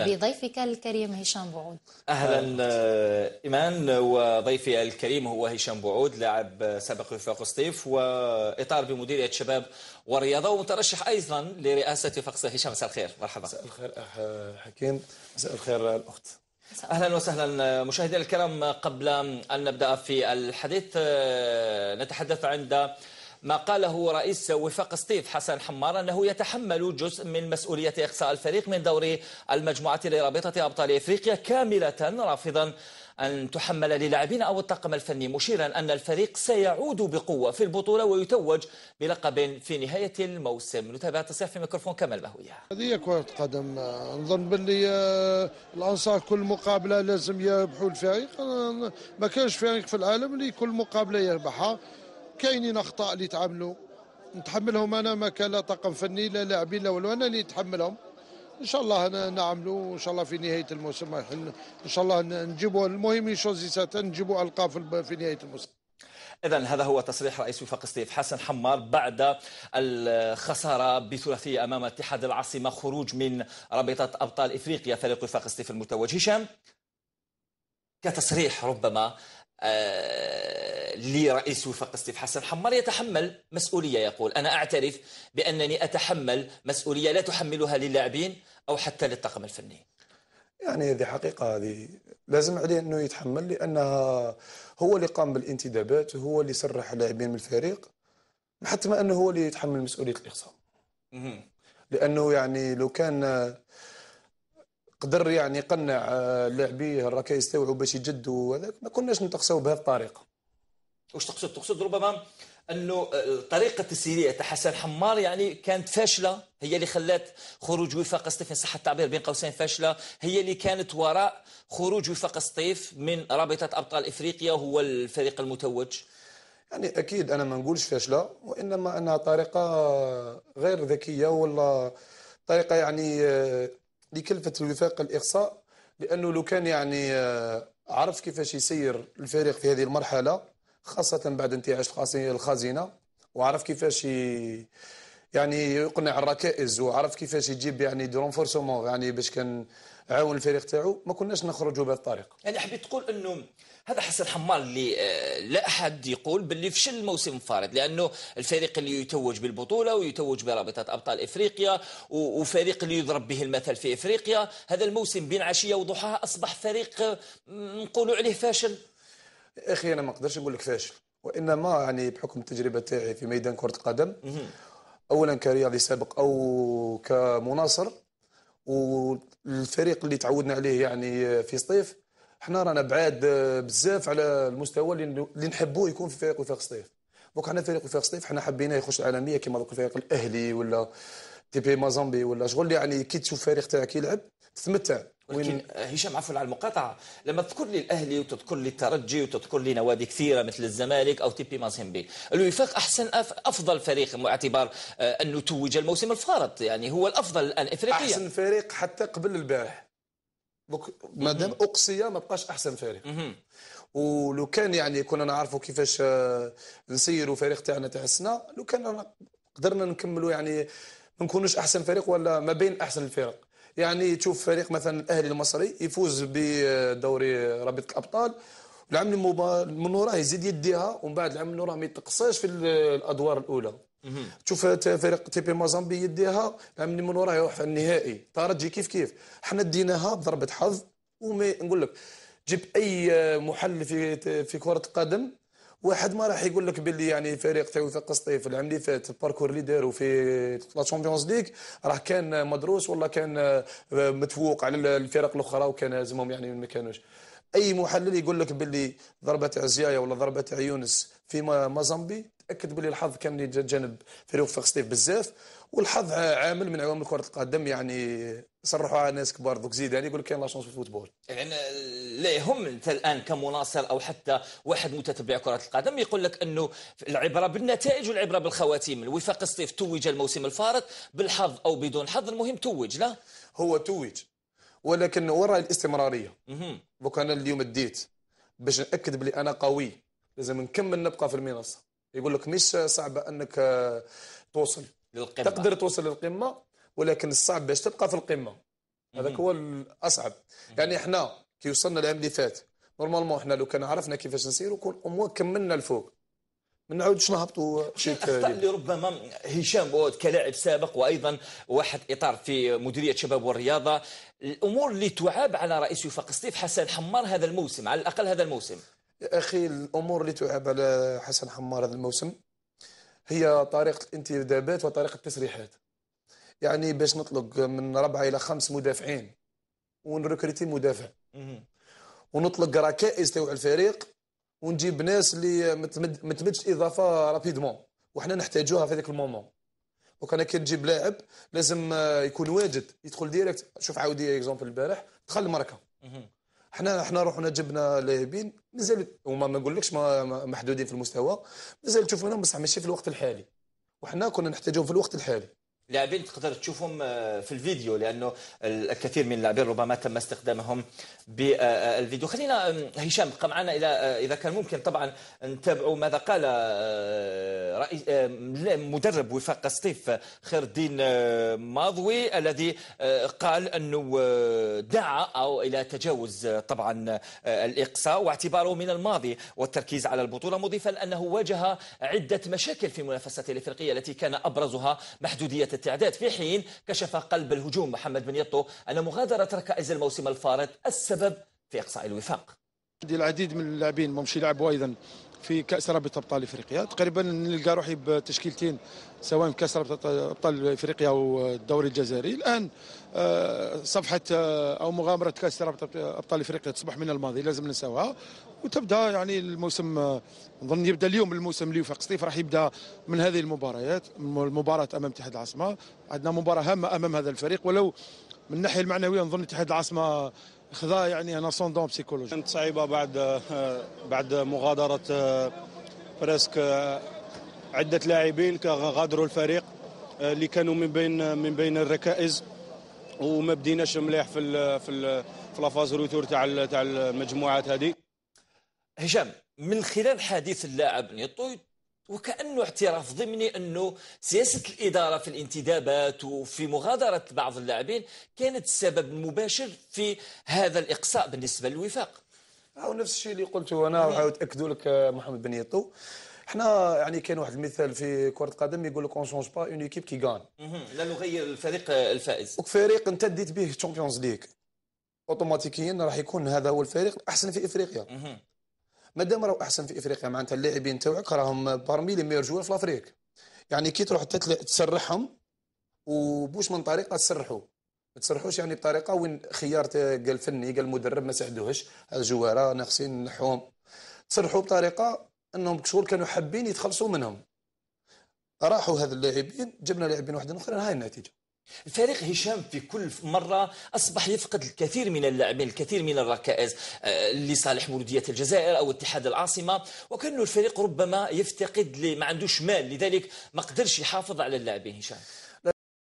بضيفك الكريم هشام بعود اهلا آه، ايمان وضيفي الكريم هو هشام بعود لاعب سابق في فاق سطيف واطار بمديريه الشباب والرياضه ومترشح ايضا لرئاسه فاق هشام مساء الخير مرحبا مساء الخير اخ حكيم مساء الخير الاخت اهلا وسهلا آه، مشاهدينا الكرام قبل ان نبدا في الحديث آه، نتحدث عند ما قاله رئيس وفاق ستيف حسن حمار أنه يتحمل جزء من مسؤولية إقصاء الفريق من دور المجموعة لرابطة أبطال إفريقيا كاملة رافضا أن تحمل للاعبين أو الطاقم الفني مشيرا أن الفريق سيعود بقوة في البطولة ويتوج بلقب في نهاية الموسم نتابع تصريح في ميكروفون كمال بهوية هذه كرة قدم نظن باللي آه، الأنصار كل مقابلة لازم يربحوا الفريق آه، ما كانش فريق في العالم اللي كل مقابلة يربحها كاينين اخطاء اللي تعاملوا نتحملهم انا ما كان لا طاقم فني لا لاعبين لا والو انا اللي نتحملهم ان شاء الله نعملوا ان شاء الله في نهايه الموسم ان شاء الله نجيبوا المهم نجيبوا القاف في نهايه الموسم إذا هذا هو تصريح رئيس وفاق ستيف حسن حمار بعد الخسارة بثلاثية أمام اتحاد العاصمة خروج من رابطة أبطال إفريقيا فريق وفاق ستيف المتوج هشام كتصريح ربما آه لرئيس وفاق استيف حسن حمار يتحمل مسؤوليه يقول انا اعترف بانني اتحمل مسؤوليه لا تحملها للاعبين او حتى للطاقم الفني. يعني هذه حقيقه هذه لازم عليه انه يتحمل لانها هو اللي قام بالانتدابات هو اللي سرح اللاعبين من الفريق حتى ما انه هو اللي يتحمل مسؤوليه الاقصاء. لانه يعني لو كان قدر يعني يقنع آه، لاعبيه راك يستوعبوا باش يجدوا وهذاك ما كناش نتقصوا بهذه الطريقه واش تقصد تقصد ربما انه الطريقه آه، التسييريه تاع حسن حمار يعني كانت فاشله هي اللي خلات خروج وفاق سطيف ان صح التعبير بين قوسين فاشله هي اللي كانت وراء خروج وفاق سطيف من رابطه ابطال افريقيا هو الفريق المتوج يعني اكيد انا ما نقولش فاشله وانما انها طريقه غير ذكيه ولا طريقه يعني آه، لكلفه الوفاق الاقصاء لانه لو كان يعني آه، عرف كيفاش يسير الفريق في هذه المرحله خاصة بعد انتهاء الخزينة وعرف كيفاش ي... يعني يقنع الركائز وعرف كيفاش يجيب يعني دي رونفورسومون يعني باش كان عاون الفريق تاعو ما كناش نخرجوا بهذه الطريقه. يعني حبيت تقول انه هذا حسن حمار اللي آه، لا احد يقول باللي فشل الموسم الفارط لانه الفريق اللي يتوج بالبطوله ويتوج برابطه ابطال افريقيا وفريق اللي يضرب به المثل في افريقيا هذا الموسم بين عشيه وضحاها اصبح فريق آه، نقولوا عليه فاشل اخي انا ما نقدرش نقول لك فاشل وانما يعني بحكم التجربه تاعي في ميدان كره القدم اولا كرياضي سابق او كمناصر والفريق اللي تعودنا عليه يعني في صيف حنا رانا بعاد بزاف على المستوى اللي نحبوه يكون في فريق وفاق صيف دونك حنا فريق وفاق صيف حنا حبيناه يخش العالميه كيما دوك الفريق الاهلي ولا تي بي مازامبي ولا شغل يعني كي تشوف فريق تاعك يلعب تتمتع وين هشام عفوا على المقاطعه لما تذكر لي الاهلي وتذكر لي الترجي وتذكر لي نوادي كثيره مثل الزمالك او تيبي مازيمبي الوفاق احسن أف... افضل فريق باعتبار آه، انه توج الموسم الفارط يعني هو الافضل الان افريقيا احسن فريق حتى قبل البارح ما دام اقصي ما بقاش احسن فريق ولو كان يعني كنا نعرفوا كيفاش آه، نسيروا فريق تاعنا تاع السنه لو كان قدرنا نكملوا يعني ما نكونوش احسن فريق ولا ما بين احسن الفرق يعني تشوف فريق مثلا الاهلي المصري يفوز بدوري رابطه الابطال العام من وراه يزيد يديها ومن بعد العام من وراه ما يتقصاش في الادوار الاولى تشوف فريق تي بي موزامبي يديها العام من وراه يروح النهائي ترجي كيف كيف حنا ديناها بضربه حظ ومي نقول لك جيب اي محلل في في كره القدم واحد ما راح يقول لك باللي يعني فريق تاع وفاق قسطيف العام اللي فات الباركور اللي داروا في لا تشامبيونز ليغ راه كان مدروس ولا كان آه، متفوق على الفرق الاخرى وكان لازمهم يعني ما كانوش اي محلل يقول لك باللي ضربه عزيايه ولا ضربه يونس في مازامبي تاكد باللي الحظ كان جانب فريق وفاق سطيف بزاف والحظ عامل من عوامل كره القدم يعني صرحوا على ناس كبار دوك زيدان يقول لك كاين لا شونس في الفوتبول يعني لا يهم انت الان كمناصر او حتى واحد متتبع كره القدم يقول لك انه العبره بالنتائج والعبره بالخواتيم الوفاق الصيف توج الموسم الفارط بالحظ او بدون حظ المهم توج لا هو توج ولكن وراء الاستمراريه دوك انا اليوم اديت باش ناكد بلي انا قوي لازم نكمل نبقى في المنصه يقول لك مش صعبه انك توصل للقمة تقدر توصل للقمة ولكن الصعب باش تبقى في القمة هذاك هو الأصعب يعني احنا كي وصلنا العام اللي فات نورمالمون احنا لو كان عرفنا كيفاش نسير كون اموا كملنا الفوق ما نعاودش نهبطوا شيك الاخطاء اللي ربما هشام بود كلاعب سابق وايضا واحد اطار في مديريه شباب والرياضه الامور اللي تعاب على رئيس وفاق سطيف حسن حمار هذا الموسم على الاقل هذا الموسم يا اخي الامور اللي تعاب على حسن حمار هذا الموسم هي طريقه الانتدابات وطريقه التسريحات يعني باش نطلق من ربعه الى خمس مدافعين ونركريتي مدافع ونطلق ركائز تاع الفريق ونجيب ناس اللي ما تمدش اضافه رابيدمون وحنا نحتاجوها في هذاك المومون دوك انا كي نجيب لاعب لازم يكون واجد يدخل ديريكت شوف عاودي اكزومبل البارح دخل المركه احنا احنا روحنا جبنا لاعبين مازال هما ما نقولكش محدودين في المستوى مازال تشوفونهم بصح ماشي في الوقت الحالي وحنا كنا نحتاجهم في الوقت الحالي لاعبين تقدر تشوفهم آه، في الفيديو لانه الكثير من اللاعبين ربما تم استخدامهم بالفيديو خلينا هشام بقى معنا الى آه، اذا كان ممكن طبعا نتابعوا ماذا قال آه، رئيس مدرب وفاق سطيف خير الدين ماضوي الذي قال انه دعا او الى تجاوز طبعا الاقصاء واعتباره من الماضي والتركيز على البطوله مضيفا انه واجه عده مشاكل في منافسته الافريقيه التي كان ابرزها محدوديه التعداد في حين كشف قلب الهجوم محمد بن يطو أن مغادرة ركائز الموسم الفارط السبب في إقصاء الوفاق عندي العديد من اللاعبين مش لعبوا ايضا في كاس رابطه ابطال افريقيا تقريبا نلقى روحي بتشكيلتين سواء كاس رابطه ابطال افريقيا او الدوري الجزائري الان آه، صفحه آه، او مغامره كاس رابطه ابطال افريقيا تصبح من الماضي لازم ننساوها وتبدا يعني الموسم آه، نظن يبدا اليوم الموسم اللي يوفق سطيف راح يبدا من هذه المباريات المباراه امام اتحاد العاصمه عندنا مباراه هامه امام هذا الفريق ولو من الناحيه المعنويه نظن اتحاد العاصمه خذا يعني انا اسوندون بسيكولوجي كانت صعيبه بعد بعد مغادره فريسك عده لاعبين غادروا الفريق اللي كانوا من بين من بين الركائز وما بديناش مليح في الـ في الـ في لافاز روتور تاع تاع المجموعات هذه هشام من خلال حديث اللاعب نيطوي وكأنه اعتراف ضمني أنه سياسة الإدارة في الانتدابات وفي مغادرة بعض اللاعبين كانت السبب المباشر في هذا الإقصاء بالنسبة للوفاق أو نفس الشيء اللي قلته أنا نعم. وعاود أكدوا لك محمد يطو حنا يعني كان واحد المثال في كره القدم يقول لك اون شونج با اون ايكيب كي غان لا نغير الفريق الفائز وفريق انت ديت به الشامبيونز ليغ اوتوماتيكيا راح يكون هذا هو الفريق الاحسن في افريقيا مادام راهو احسن في افريقيا معناتها اللاعبين تاوعك راهم بارمي لي ميور جوار في لافريك يعني كي تروح تسرحهم وبوش من طريقه تسرحو ما تسرحوش يعني بطريقه وين خيار قال فني قال المدرب ما ساعدوهش الجواره ناقصين نحوهم تسرحوا بطريقه انهم شغل كانوا حابين يتخلصوا منهم راحوا هذ اللاعبين جبنا لاعبين واحدين اخرين هاي النتيجه فريق هشام في كل مرة أصبح يفقد الكثير من اللاعبين الكثير من الركائز آه، لصالح مولودية الجزائر أو اتحاد العاصمة وكأنه الفريق ربما يفتقد ما عندوش مال لذلك ما قدرش يحافظ على اللاعبين هشام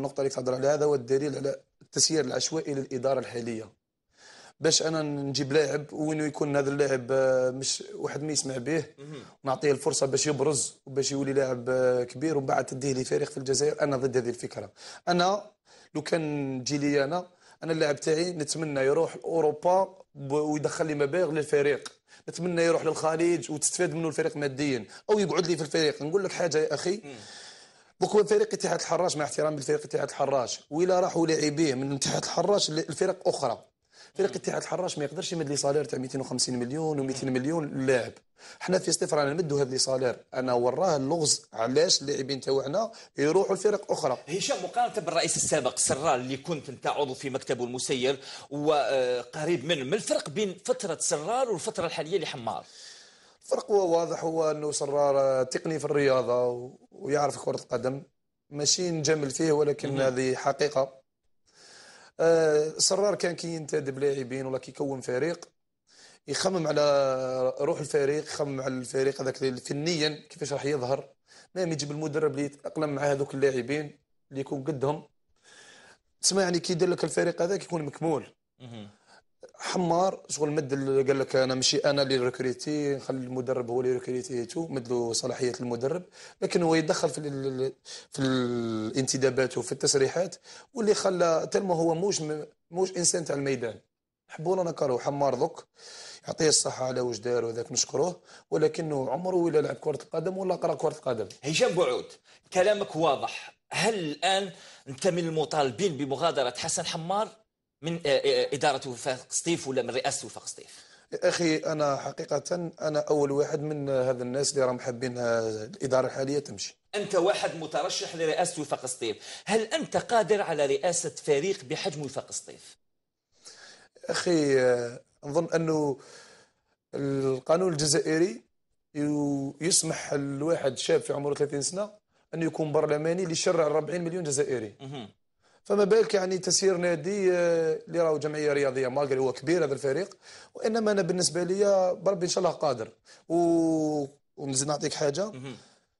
النقطة اللي تهضر عليها هذا هو الدليل على التسيير العشوائي للإدارة الحالية باش انا نجيب لاعب وين يكون هذا اللاعب آه، مش واحد ما يسمع به ونعطيه الفرصه باش يبرز وباش يولي لاعب آه، كبير ومن بعد تديه لفريق في الجزائر انا ضد هذه الفكره انا لو كان تجي لي انا انا اللاعب تاعي نتمنى يروح اوروبا ويدخل لي مبالغ للفريق نتمنى يروح للخليج وتستفاد منه الفريق ماديا او يقعد لي في الفريق نقول لك حاجه يا اخي دوك هو فريق اتحاد الحراش مع احترامي لفريق اتحاد الحراش وإلا راحوا لاعبيه من اتحاد الحراش لفرق اخرى فريق اتحاد الحراش ما يقدرش يمد لي صالير تاع 250 مليون و200 مليون للاعب حنا في صفر انا نمدوا هذا لي صالير انا وراه اللغز علاش اللاعبين تاعنا يروحوا لفرق اخرى هشام مقارنه بالرئيس السابق سرال اللي كنت انت عضو في مكتبه المسير وقريب منه ما الفرق بين فتره سرال والفتره الحاليه لحمار الفرق هو واضح هو انه سرار تقني في الرياضه ويعرف كره القدم ماشي نجمل فيه ولكن هذه حقيقه صرار آه، كان كينتدب لاعبين ولا كيكون فريق يخمم على روح الفريق يخمم على الفريق هذاك فنيا كيفاش راح يظهر ما يجيب المدرب اللي يتاقلم مع هذوك اللاعبين اللي يكون قدهم تسمع يعني كي يدير لك الفريق هذاك يكون مكمول حمار شغل مد قال لك انا ماشي انا اللي ريكريتي نخلي المدرب هو اللي ريكريتي تو مد له صلاحيه المدرب لكن هو يدخل في في الانتدابات وفي التسريحات واللي خلى تلما هو موش موش انسان تاع الميدان حبونا نكرهو حمار ذوك يعطيه الصحة على واش دار وذاك نشكروه ولكنه عمره ولا لعب كرة القدم ولا قرا كرة القدم. هشام بوعود كلامك واضح، هل الآن أنت من المطالبين بمغادرة حسن حمار من آه، آه، آه، اداره وفاق سطيف ولا من رئاسه وفاق سطيف؟ اخي انا حقيقه انا اول واحد من هذا الناس اللي راهم حابين الاداره الحاليه تمشي انت واحد مترشح لرئاسه وفاق سطيف، هل انت قادر على رئاسه فريق بحجم وفاق سطيف؟ اخي نظن انه القانون الجزائري يسمح الواحد شاب في عمره 30 سنه انه يكون برلماني ليشرع 40 مليون جزائري فما بالك يعني تسيير نادي آه، اللي راهو جمعيه رياضيه مالغري هو كبير هذا الفريق وانما انا بالنسبه لي بربي ان شاء الله قادر و... ونزيد نعطيك حاجه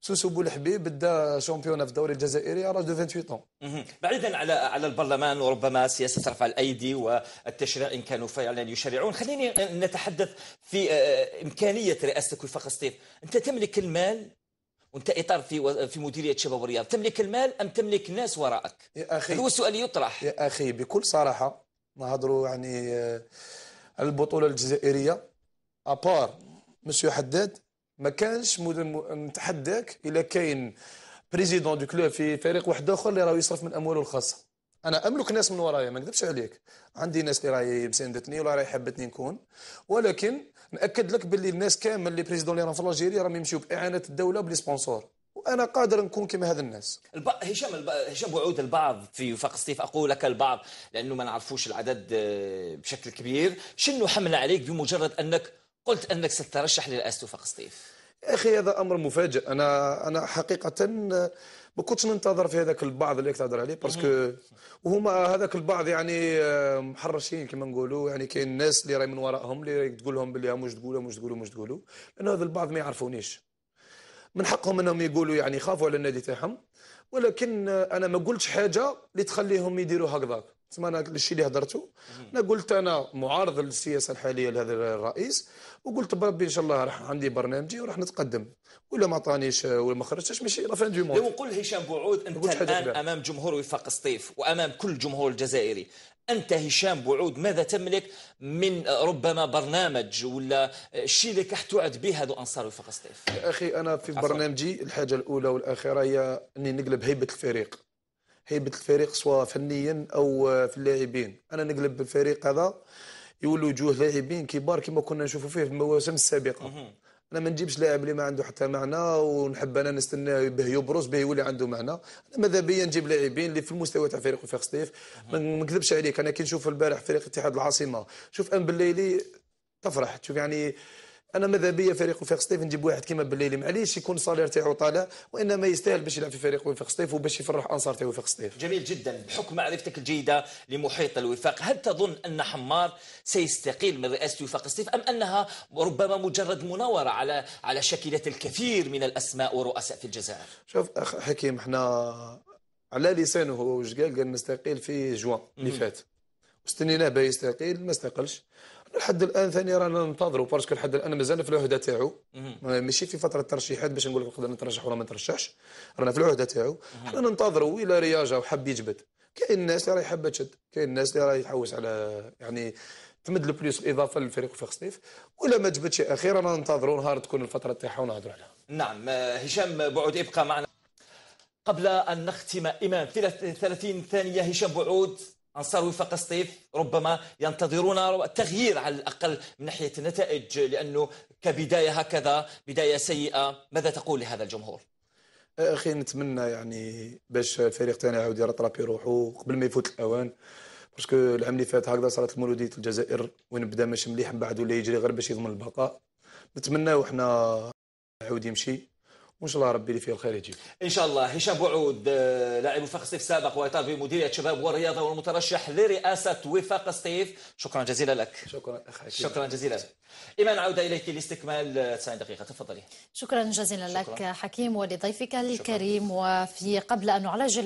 سوسو بولحبيب بدا شامبيون في الدوري الجزائري دو 28 بعيدا على على البرلمان وربما سياسه رفع الايدي والتشريع ان كانوا فعلا يشرعون خليني نتحدث في آه، امكانيه رئاسه كوفا الصيف انت تملك المال وانت اطار في في مديريه شباب الرياض تملك المال ام تملك الناس وراءك يا اخي هو السؤال يطرح يا اخي بكل صراحه نهضروا يعني آه، على البطوله الجزائريه ابار مسيو حداد ما كانش نتحداك الا كاين بريزيدون دو كلوب في فريق واحد اخر اللي راه يصرف من امواله الخاصه انا املك ناس من ورايا ما نكذبش عليك عندي ناس اللي راهي مساندتني ولا راهي حبتني نكون ولكن ناكد لك باللي الناس كامل اللي بريزيدون اللي راهم في الجيري راهم يمشيو باعانه الدوله وبلي سبونسور وانا قادر نكون كما هذا الناس الب... هشام الب... هشام وعود البعض في وفاق سطيف اقول لك البعض لانه ما نعرفوش العدد آه، بشكل كبير شنو حمل عليك بمجرد انك قلت انك ستترشح لرئاسه وفاق الصيف اخي هذا امر مفاجئ انا انا حقيقه آه، ما كنتش ننتظر في هذاك البعض اللي تهضر عليه باسكو وهما هذاك البعض يعني آه، محرشين كما نقولوا يعني كاين الناس اللي راهي من وراءهم اللي راهي تقول لهم باللي مش تقولوا مش تقولوا مش تقولوا لان هذا البعض ما يعرفونيش من حقهم انهم يقولوا يعني خافوا على النادي تاعهم ولكن انا ما قلتش حاجه اللي تخليهم يديروا هكذاك تسمى انا الشيء اللي هضرته انا قلت انا معارض للسياسه الحاليه لهذا الرئيس وقلت بربي ان شاء الله راح عندي برنامجي وراح نتقدم ولا ما عطانيش ولا ما خرجتش ماشي لا فان دو موند قل هشام بوعود انت الان امام جمهور وفاق سطيف وامام كل جمهور الجزائري انت هشام بوعود ماذا تملك من ربما برنامج ولا الشيء اللي راح توعد به هذو انصار وفاق سطيف اخي انا في برنامجي الحاجه الاولى والاخيره هي اني نقلب هيبه الفريق هيبه الفريق سواء فنيا او آه، في اللاعبين انا نقلب الفريق هذا يولوا وجوه لاعبين كبار كما كنا نشوفوا فيه في المواسم السابقه انا ما نجيبش لاعب اللي ما عنده حتى معنى ونحب انا نستناه به يبرز به يولي عنده معنى انا ماذا بيا نجيب لاعبين اللي في المستوى تاع فريق وفيق سطيف ما نكذبش عليك انا كي نشوف البارح فريق اتحاد العاصمه شوف ام بالليلي تفرح تشوف يعني انا ماذا بيا فريق وفاق سطيف نجيب واحد كيما بالليلي معليش يكون صالير تاعو طالع وانما يستاهل باش يلعب في فريق وفاق سطيف وباش يفرح انصار تاعو وفاق سطيف. جميل جدا بحكم معرفتك الجيده لمحيط الوفاق هل تظن ان حمار سيستقيل من رئاسه وفاق سطيف ام انها ربما مجرد مناوره على على شاكله الكثير من الاسماء ورؤساء في الجزائر؟ شوف اخ حكيم احنا على لسانه هو واش قال قال نستقيل في جوان اللي فات. استنيناه باه يستقيل ما استقلش. لحد الان ثاني رانا ننتظروا باسكو لحد الان مازال في العهده تاعو ماشي في فتره الترشيحات باش نقول لك نقدر نترشح ولا ما نترشحش رانا في العهده تاعو حنا ننتظروا الى رياجه وحب يجبد كاين الناس اللي راهي حابه تشد كاين الناس اللي راهي تحوس على يعني تمد البليس الاضافه للفريق في خصيف ولا ما جبدش اخيرا ننتظروا نهار تكون الفتره تاعها ونهضروا عليها نعم هشام بعود ابقى معنا قبل ان نختم ايمان 30 ثانيه هشام بعود أنصار وفاق سطيف ربما ينتظرون تغيير على الأقل من ناحية النتائج لأنه كبداية هكذا بداية سيئة ماذا تقول لهذا الجمهور؟ أه، أخي نتمنى يعني باش الفريق تاعنا يعاود يرطرابي روحو قبل ما يفوت الأوان باسكو العام اللي فات هكذا صارت المولودية الجزائر وين بدا ماشي مليح من بعد ولا يجري غير باش يضمن البقاء نتمناو وحنا يعاود يمشي وان شاء الله ربي اللي فيه الخير يجيب ان شاء الله هشام بوعود آه، لاعب وفاق سطيف سابق واطار في مديريه شباب والرياضه والمترشح لرئاسه وفاق سطيف شكرا جزيلا لك شكرا أخي شكرا جزيلا ايمان عوده اليك لاستكمال 90 آه، دقيقه تفضلي شكرا جزيلا شكرا. لك حكيم ولضيفك الكريم وفي قبل ان نعالج